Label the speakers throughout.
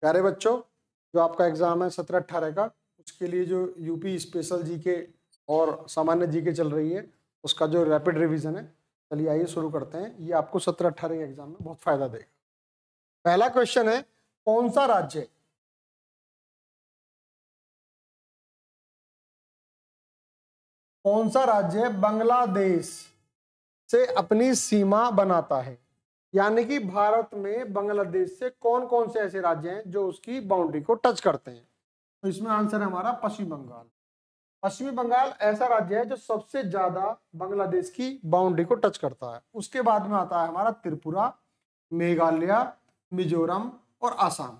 Speaker 1: प्यारे बच्चों जो आपका एग्ज़ाम है सत्रह अट्ठारह का उसके लिए जो यूपी स्पेशल जी के और सामान्य जी के चल रही है उसका जो रैपिड रिवीजन है चलिए आइए शुरू करते हैं ये आपको सत्रह अट्ठारह के एग्ज़ाम में बहुत फ़ायदा देगा पहला क्वेश्चन है कौन सा राज्य कौन सा राज्य बांग्लादेश से अपनी सीमा बनाता है यानी कि भारत में बांग्लादेश से कौन कौन से ऐसे राज्य हैं जो उसकी बाउंड्री को टच करते हैं तो इसमें आंसर है हमारा पश्चिम बंगाल पश्चिमी बंगाल ऐसा राज्य है जो सबसे ज्यादा बांग्लादेश की बाउंड्री को टच करता है उसके बाद में आता है हमारा त्रिपुरा मेघालय मिजोरम और आसाम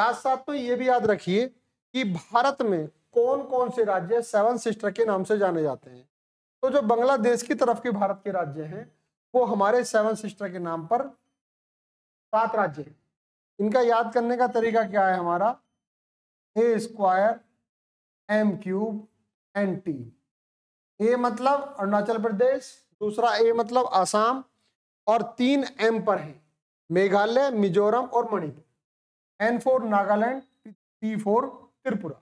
Speaker 1: साथ साथ में ये भी याद रखिए कि भारत में कौन कौन से राज्य सेवन सिस्टर के नाम से जाने जाते हैं तो जो बांग्लादेश की तरफ के भारत के राज्य हैं वो हमारे सेवन सिस्टर के नाम पर सात राज्य इनका याद करने का तरीका क्या है हमारा A square M cube N T A मतलब अरुणाचल प्रदेश दूसरा ए मतलब आसाम और तीन एम पर है मेघालय मिजोरम और Manipur N four Nagaland T four Tripura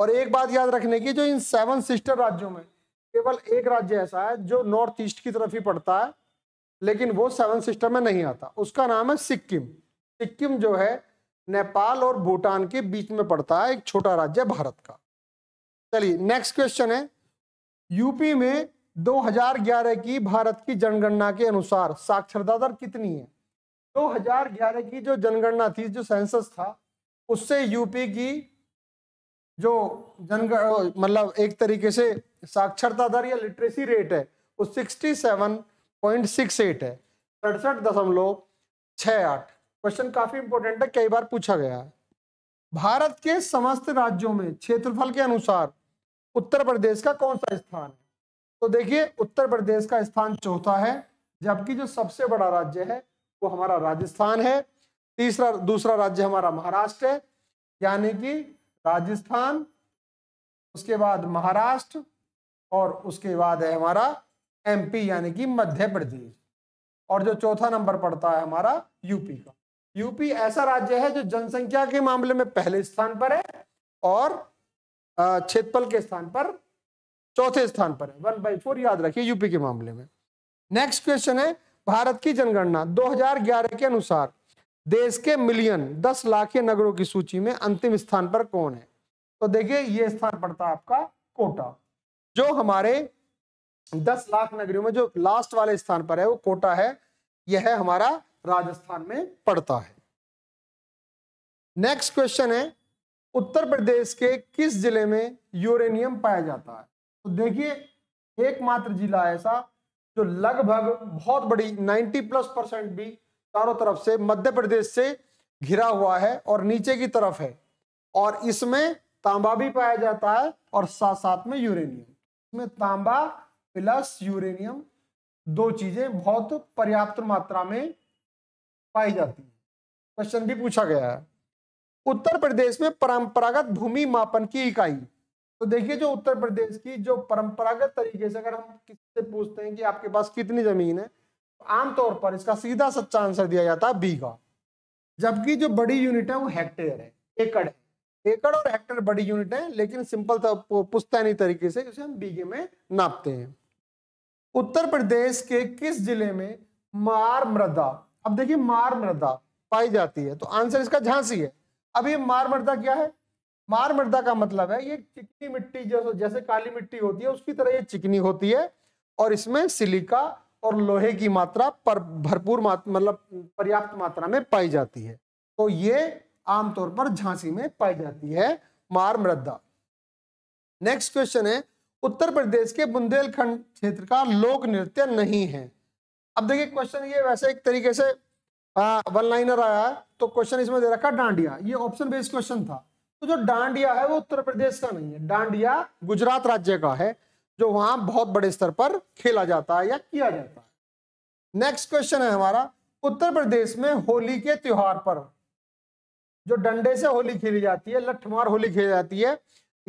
Speaker 1: और एक बात याद रखने की जो इन सेवन सिस्टर राज्यों में केवल एक राज्य ऐसा है जो नॉर्थ ईस्ट की तरफ ही पड़ता है लेकिन वो सेवन सिस्टर में नहीं आता उसका नाम है सिक्किम सिक्किम जो है नेपाल और भूटान के बीच में पड़ता है एक छोटा राज्य भारत का चलिए नेक्स्ट क्वेश्चन है यूपी में 2011 की भारत की जनगणना के अनुसार साक्षरता दर कितनी है 2011 की जो जनगणना थी जो सेंसस था उससे यूपी की जो जनगण मतलब एक तरीके से साक्षरता दर या लिटरेसी रेट है वो सिक्सटी पॉइंट सिक्स एट है सड़सठ दशमलव छः आठ क्वेश्चन काफ़ी इंपॉर्टेंट है कई बार पूछा गया है भारत के समस्त राज्यों में क्षेत्रफल के अनुसार उत्तर प्रदेश का कौन सा स्थान है तो देखिए उत्तर प्रदेश का स्थान चौथा है जबकि जो सबसे बड़ा राज्य है वो हमारा राजस्थान है तीसरा दूसरा राज्य हमारा महाराष्ट्र है यानी कि राजस्थान उसके बाद महाराष्ट्र और उसके बाद है हमारा एमपी यानी कि मध्य प्रदेश और जो चौथा नंबर पड़ता है हमारा यूपी का यूपी ऐसा राज्य है जो जनसंख्या के मामले में पहले स्थान पर है और क्षेत्रफल के स्थान पर चौथे स्थान पर है वन बाई फोर याद रखिए यूपी के मामले में नेक्स्ट क्वेश्चन है भारत की जनगणना 2011 के अनुसार देश के मिलियन 10 लाख के नगरों की सूची में अंतिम स्थान पर कौन है तो देखिए ये स्थान पड़ता है आपका कोटा जो हमारे दस लाख नगरियों में जो लास्ट वाले स्थान पर है वो कोटा है यह है हमारा राजस्थान में पड़ता है नेक्स्ट क्वेश्चन है उत्तर प्रदेश के किस जिले में यूरेनियम पाया जाता है तो देखिए एकमात्र जिला ऐसा जो लगभग बहुत बड़ी 90 प्लस परसेंट भी चारों तरफ से मध्य प्रदेश से घिरा हुआ है और नीचे की तरफ है और इसमें तांबा भी पाया जाता है और साथ साथ में यूरेनियम में तांबा प्लस यूरेनियम दो चीजें बहुत पर्याप्त मात्रा में पाई जाती है क्वेश्चन भी पूछा गया है उत्तर प्रदेश में परंपरागत भूमि मापन की इकाई तो देखिए जो उत्तर प्रदेश की जो परंपरागत तरीके से अगर हम किसी से पूछते हैं कि आपके पास कितनी जमीन है तो आमतौर पर इसका सीधा सच्चा आंसर दिया जाता है बीघा जबकि जो बड़ी यूनिट है वो हेक्टेयर है एकड़ है एकड़ और हेक्टेयर बड़ी यूनिट है लेकिन सिंपल पुस्तैनी तरीके से जिसे हम बीघे में नापते हैं उत्तर प्रदेश के किस जिले में मार मृदा अब देखिए मार मृदा पाई जाती है तो आंसर इसका झांसी है अब ये मार मृदा क्या है मार मृदा का मतलब है ये चिकनी मिट्टी जैसे जैसे काली मिट्टी होती है उसकी तरह ये चिकनी होती है और इसमें सिलिका और लोहे की मात्रा पर भरपूर मतलब पर्याप्त मात्रा में पाई जाती है तो ये आमतौर पर झांसी में पाई जाती है मार मृदा नेक्स्ट क्वेश्चन है उत्तर प्रदेश के बुंदेलखंड क्षेत्र का लोक नृत्य नहीं है अब देखिए क्वेश्चन ये वैसे एक तरीके से वन लाइनर आया है तो क्वेश्चन इसमें दे रखा डांडिया ये ऑप्शन बेस्ड क्वेश्चन था तो जो डांडिया है वो उत्तर प्रदेश का नहीं है डांडिया गुजरात राज्य का है जो वहां बहुत बड़े स्तर पर खेला जाता है या किया जाता है नेक्स्ट क्वेश्चन है हमारा उत्तर प्रदेश में होली के त्योहार पर जो डंडे से होली खेली जाती है लठमार होली खेली जाती है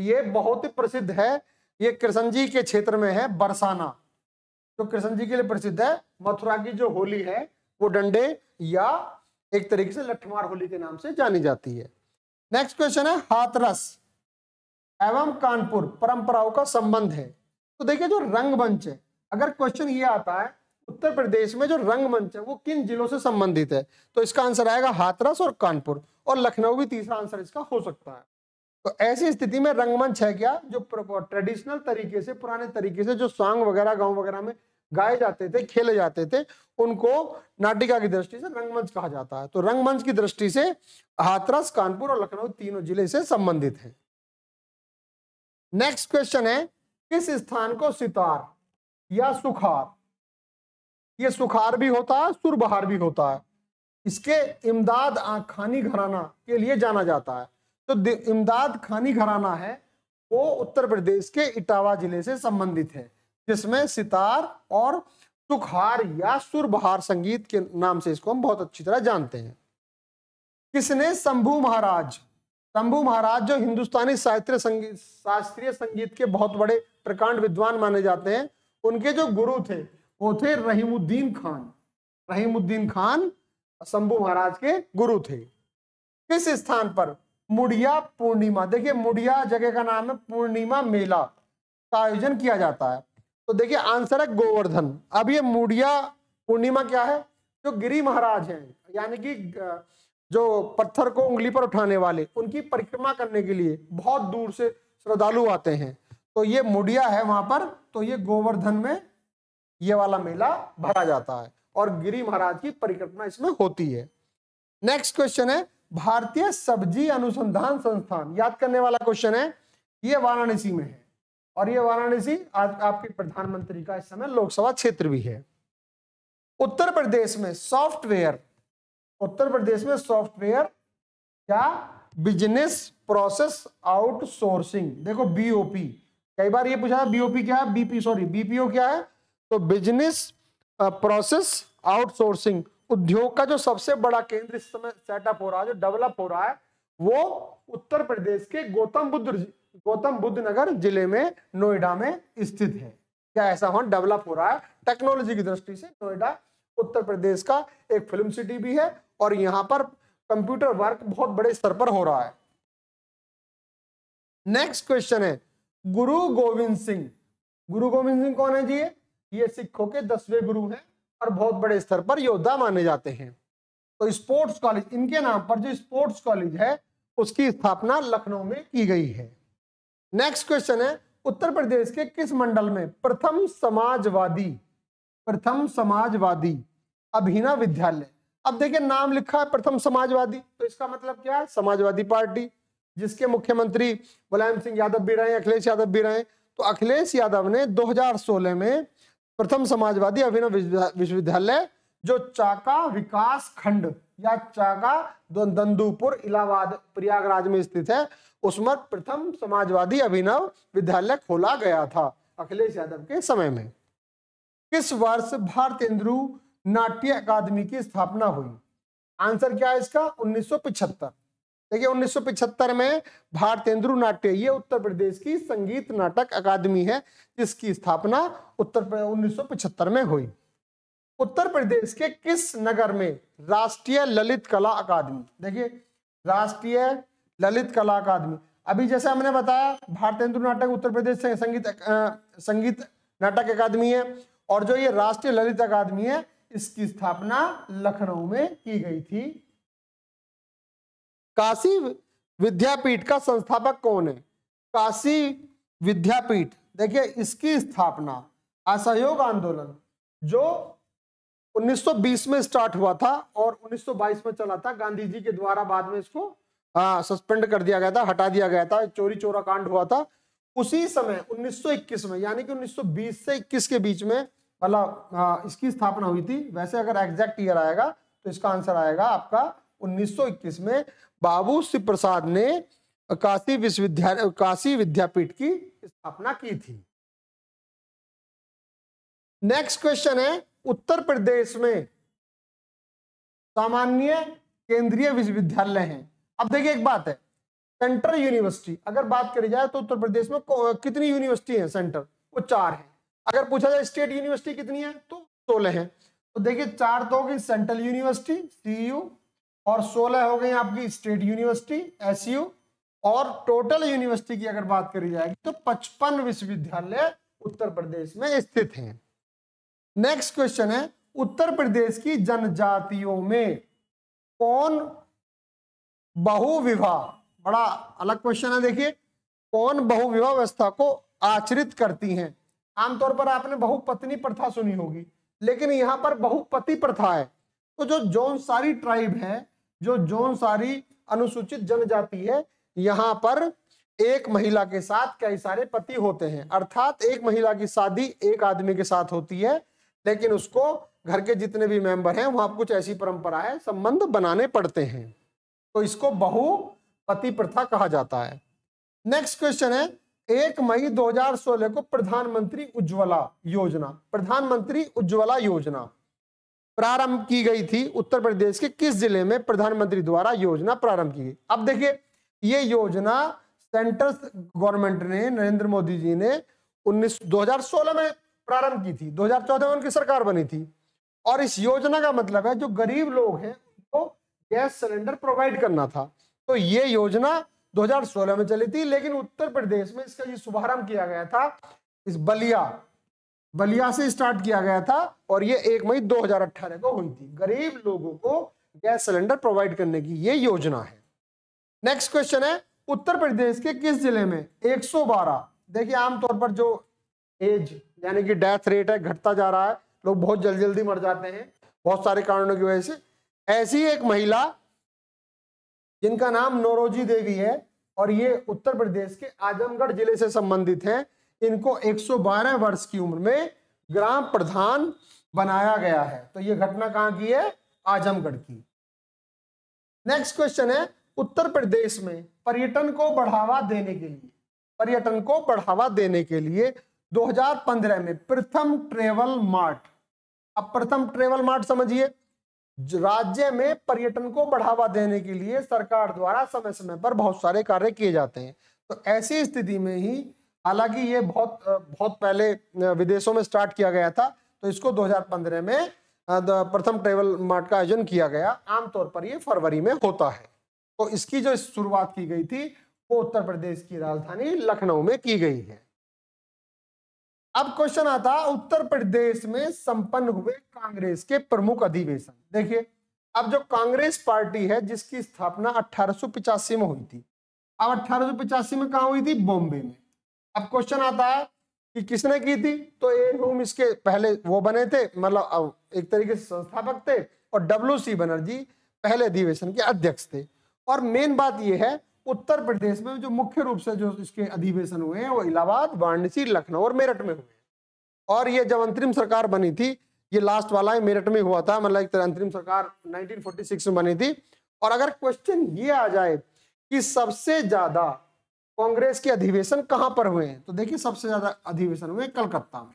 Speaker 1: ये बहुत ही प्रसिद्ध है ये कृष्ण जी के क्षेत्र में है बरसाना जो तो कृष्ण जी के लिए प्रसिद्ध है मथुरा की जो होली है वो डंडे या एक तरीके से लठमार होली के नाम से जानी जाती है नेक्स्ट क्वेश्चन है हाथरस एवं कानपुर परंपराओं का संबंध है तो देखिए जो रंगमंच है अगर क्वेश्चन ये आता है उत्तर प्रदेश में जो रंगमंच है वो किन जिलों से संबंधित है तो इसका आंसर आएगा हाथरस और कानपुर और लखनऊ भी तीसरा आंसर इसका हो सकता है तो ऐसी स्थिति में रंगमंच है क्या जो ट्रेडिशनल तरीके से पुराने तरीके से जो सॉन्ग वगैरह गांव वगैरह में गाए जाते थे खेले जाते थे उनको नाटिका की दृष्टि से रंगमंच कहा जाता है तो रंगमंच की दृष्टि से हाथरस कानपुर और लखनऊ तीनों जिले से संबंधित है नेक्स्ट क्वेश्चन है किस स्थान को सितार या सुखार ये सुखार भी होता है सुरबहार भी होता है इसके इमदाद आखानी घराना के लिए जाना जाता है तो इमदाद खानी घराना है वो उत्तर प्रदेश के इटावा जिले से संबंधित है जिसमें सितार और सुखार या सुरबहार संगीत के नाम से इसको हम बहुत अच्छी तरह जानते हैं किसने शंभू महाराज शंभू महाराज जो हिंदुस्तानी साहित्य संगीत शास्त्रीय संगीत के बहुत बड़े प्रकांड विद्वान माने जाते हैं उनके जो गुरु थे वो थे रहीमुद्दीन खान रहीमुद्दीन खान शंभू महाराज के गुरु थे किस स्थान पर मुड़िया पूर्णिमा देखिए मुड़िया जगह का नाम है पूर्णिमा मेला का आयोजन किया जाता है तो देखिए आंसर है गोवर्धन अब ये मुड़िया पूर्णिमा क्या है जो गिरी महाराज हैं यानी कि जो पत्थर को उंगली पर उठाने वाले उनकी परिक्रमा करने के लिए बहुत दूर से श्रद्धालु आते हैं तो ये मुड़िया है वहां पर तो ये गोवर्धन में ये वाला मेला भरा जाता है और गिरी महाराज की परिक्रमा इसमें होती है नेक्स्ट क्वेश्चन है भारतीय सब्जी अनुसंधान संस्थान याद करने वाला क्वेश्चन है ये वाराणसी में है और ये वाराणसी आज आपके प्रधानमंत्री का इस समय लोकसभा क्षेत्र भी है उत्तर प्रदेश में सॉफ्टवेयर उत्तर प्रदेश में सॉफ्टवेयर क्या बिजनेस प्रोसेस आउटसोर्सिंग देखो बीओपी कई बार ये पूछा बीओपी क्या है बीपी सॉरी बीपीओ क्या है तो बिजनेस प्रोसेस आउटसोर्सिंग उद्योग का जो सबसे बड़ा केंद्र इस समय सेटअप हो रहा है जो डेवलप हो रहा है वो उत्तर प्रदेश के गौतम बुद्ध गौतम बुद्ध नगर जिले में नोएडा में स्थित है क्या ऐसा वहां डेवलप हो रहा है टेक्नोलॉजी की दृष्टि से नोएडा उत्तर प्रदेश का एक फिल्म सिटी भी है और यहाँ पर कंप्यूटर वर्क बहुत बड़े स्तर पर हो रहा है नेक्स्ट क्वेश्चन है गुरु गोविंद सिंह गुरु गोविंद सिंह कौन है जी ये सिखों के दसवें गुरु हैं और बहुत बड़े स्तर पर योद्धा माने जाते हैं तो स्पोर्ट्स कॉलेज इनके नाम पर जो स्पोर्ट्स कॉलेज है उसकी स्थापना लखनऊ में की गई है नेक्स्ट क्वेश्चन है उत्तर प्रदेश के किस मंडल में प्रथम समाजवादी प्रथम समाजवादी अभिना विद्यालय अब देखिए नाम लिखा है प्रथम समाजवादी तो इसका मतलब क्या है समाजवादी पार्टी जिसके मुख्यमंत्री मुलायम सिंह यादव भी रहे अखिलेश यादव भी रहे तो अखिलेश यादव ने 2016 में प्रथम समाजवादी अभिनव विश्वविद्यालय जो चाका विकास खंड या चाका दंदूपुर इलाहाबाद प्रयागराज में स्थित है उसमें प्रथम समाजवादी अभिनव विद्यालय खोला गया था अखिलेश यादव के समय में किस वर्ष भारतेंदु नाट्य अकादमी की स्थापना हुई आंसर क्या है इसका पिछहत्तर देखिए पिछहत्तर में भारतेंद्र नाट्य ये उत्तर प्रदेश की संगीत नाटक अकादमी है जिसकी स्थापना उत्तर उन्नीस में हुई उत्तर प्रदेश के किस नगर में राष्ट्रीय ललित कला अकादमी देखिए राष्ट्रीय ललित कला अकादमी अभी जैसे हमने बताया भारतेंदु नाटक उत्तर प्रदेश संगीत संगीत नाटक अकादमी है और जो ये राष्ट्रीय ललित अकादमी है इसकी स्थापना लखनऊ में की गई थी काशी विद्यापीठ का संस्थापक कौन है काशी विद्यापीठ देखिए इसकी स्थापना असहयोग आंदोलन जो 1920 में स्टार्ट हुआ था और 1922 में चला था गांधी जी के द्वारा बाद में इसको आ, सस्पेंड कर दिया गया था हटा दिया गया था चोरी चोरा कांड हुआ था उसी समय 1921 में यानी कि 1920 से 21 के बीच में मतलब इसकी स्थापना हुई थी वैसे अगर एग्जैक्ट ईयर आएगा तो इसका आंसर आएगा आपका 1921 में बाबू शिव प्रसाद ने काशी विश्वविद्यालय काशी विद्यापीठ की स्थापना की थी नेक्स्ट क्वेश्चन है उत्तर प्रदेश में सामान्य केंद्रीय विश्वविद्यालय हैं अब देखिए एक बात है सेंट्रल यूनिवर्सिटी अगर बात करी जाए तो उत्तर प्रदेश में कितनी यूनिवर्सिटी है सेंटर वो चार है अगर पूछा जाए स्टेट यूनिवर्सिटी कितनी है तो सोलह है तो देखिए चार तो होगी सेंट्रल यूनिवर्सिटी सी यू और 16 हो गई आपकी स्टेट यूनिवर्सिटी एस और टोटल यूनिवर्सिटी की अगर बात करी जाएगी तो 55 विश्वविद्यालय उत्तर प्रदेश में स्थित हैं नेक्स्ट क्वेश्चन है उत्तर प्रदेश की जनजातियों में कौन बहुविवाह बड़ा अलग क्वेश्चन है देखिए कौन बहुविवाह व्यवस्था को आचरित करती हैं आमतौर पर आपने बहुपत्नी प्रथा सुनी होगी लेकिन यहां पर बहुपति प्रथा है तो जो सारी ट्राइब है जो जोन सारी अनुसूचित जनजाति है यहाँ पर एक महिला के साथ कई सारे पति होते हैं अर्थात एक महिला की शादी एक आदमी के साथ होती है लेकिन उसको घर के जितने भी मेंबर हैं वहां कुछ ऐसी परंपरा है संबंध बनाने पड़ते हैं तो इसको बहु पति प्रथा कहा जाता है नेक्स्ट क्वेश्चन है एक मई 2016 को प्रधानमंत्री उज्ज्वला योजना प्रधानमंत्री उज्ज्वला योजना प्रारंभ की गई थी उत्तर प्रदेश के किस जिले में प्रधानमंत्री द्वारा योजना प्रारंभ की गई अब देखिए ये योजना सेंट्रल गवर्नमेंट ने नरेंद्र मोदी जी ने उन्नीस दो में प्रारंभ की थी 2014 में उनकी सरकार बनी थी और इस योजना का मतलब है जो गरीब लोग हैं उनको तो गैस सिलेंडर प्रोवाइड करना था तो ये योजना 2016 में चली थी लेकिन उत्तर प्रदेश में इसका ये शुभारंभ किया गया था इस बलिया बलिया से स्टार्ट किया गया था और ये एक मई 2018 को हुई थी गरीब लोगों को गैस सिलेंडर प्रोवाइड करने की ये योजना है नेक्स्ट क्वेश्चन है उत्तर प्रदेश के किस जिले में 112 देखिए आमतौर पर जो एज यानी कि डेथ रेट है घटता जा रहा है लोग बहुत जल्दी जल्दी मर जाते हैं बहुत सारे कारणों की वजह से ऐसी एक महिला जिनका नाम नोरोजी देवी है और ये उत्तर प्रदेश के आजमगढ़ जिले से संबंधित हैं इनको 112 वर्ष की उम्र में ग्राम प्रधान बनाया गया है तो यह घटना कहां की है आजमगढ़ की नेक्स्ट क्वेश्चन है उत्तर प्रदेश में पर्यटन को बढ़ावा देने के लिए पर्यटन को बढ़ावा देने के लिए 2015 में प्रथम ट्रेवल मार्ट अब प्रथम ट्रेवल मार्ट समझिए राज्य में पर्यटन को बढ़ावा देने के लिए सरकार द्वारा समय समय पर बहुत सारे कार्य किए जाते हैं तो ऐसी स्थिति में ही हालांकि ये बहुत बहुत पहले विदेशों में स्टार्ट किया गया था तो इसको 2015 में प्रथम ट्रेवल मार्ट का आयोजन किया गया आमतौर पर ये फरवरी में होता है तो इसकी जो शुरुआत की गई थी वो उत्तर प्रदेश की राजधानी लखनऊ में की गई है अब क्वेश्चन आता उत्तर प्रदेश में संपन्न हुए कांग्रेस के प्रमुख अधिवेशन देखिए अब जो कांग्रेस पार्टी है जिसकी स्थापना अठारह में हुई थी अब अठारह में कहा हुई थी बॉम्बे में अब क्वेश्चन आता है कि किसने की थी तो ए ह्यूम इसके पहले वो बने थे मतलब एक तरीके से संस्थापक थे और डब्ल्यू सी बनर्जी पहले अधिवेशन के अध्यक्ष थे और मेन बात यह है उत्तर प्रदेश में जो मुख्य रूप से जो इसके अधिवेशन हुए हैं वो इलाहाबाद वाराणसी लखनऊ और मेरठ में हुए और ये जब अंतरिम सरकार बनी थी ये लास्ट वाला है मेरठ में हुआ था मतलब एक तरह अंतरिम सरकार 1946 में बनी थी और अगर क्वेश्चन ये आ जाए कि सबसे ज्यादा कांग्रेस के अधिवेशन कहाँ पर हुए हैं तो देखिए सबसे ज्यादा अधिवेशन हुए कलकत्ता में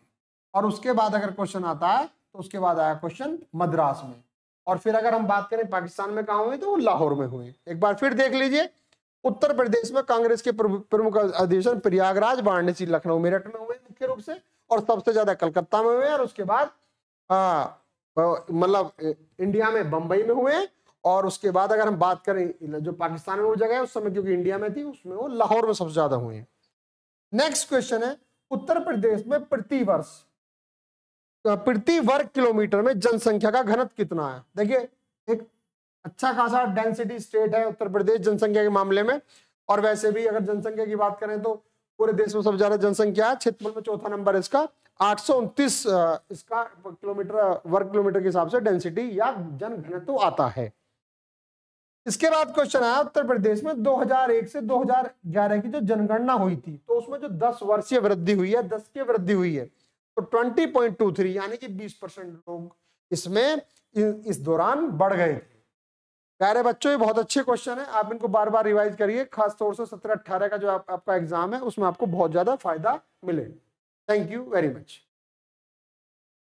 Speaker 1: और उसके बाद अगर क्वेश्चन आता है तो उसके बाद आया क्वेश्चन मद्रास में और फिर अगर हम बात करें पाकिस्तान में कहा हुए तो वो लाहौर में हुए एक बार फिर देख लीजिए उत्तर प्रदेश में कांग्रेस के प्रमुख अधिवेशन प्रयागराज वाराणसी लखनऊ मेरठ में हुए मुख्य रूप से और सबसे ज्यादा कलकत्ता में हुए और उसके बाद हाँ, मतलब इंडिया में बंबई में हुए और उसके बाद अगर हम बात करें जो पाकिस्तान में वो जगह है उस समय क्योंकि इंडिया में थी उसमें वो लाहौर में सबसे ज्यादा हुए हैं नेक्स्ट क्वेश्चन है उत्तर प्रदेश में प्रति वर्ष प्रति वर्ग किलोमीटर में जनसंख्या का घनत्व कितना है देखिए एक अच्छा खासा डेंसिटी स्टेट है उत्तर प्रदेश जनसंख्या के मामले में और वैसे भी अगर जनसंख्या की बात करें तो पूरे देश में सबसे ज्यादा जनसंख्या है क्षेत्रफल में चौथा नंबर इसका आठ इसका किलोमीटर वर्ग किलोमीटर के हिसाब से डेंसिटी या जन घनत्व आता है इसके बाद क्वेश्चन आया उत्तर प्रदेश में 2001 से 2011 की जो जनगणना हुई थी तो उसमें जो 10 वर्षीय वृद्धि हुई है 10 की वृद्धि हुई है तो 20.23 यानी कि 20 परसेंट लोग इसमें इस दौरान बढ़ गए थे प्यारे बच्चों ये बहुत अच्छे क्वेश्चन है आप इनको बार बार रिवाइज करिए खासतौर से सत्रह अट्ठारह का जो आप, आपका एग्जाम है उसमें आपको बहुत ज्यादा फायदा मिले थैंक यू वेरी मच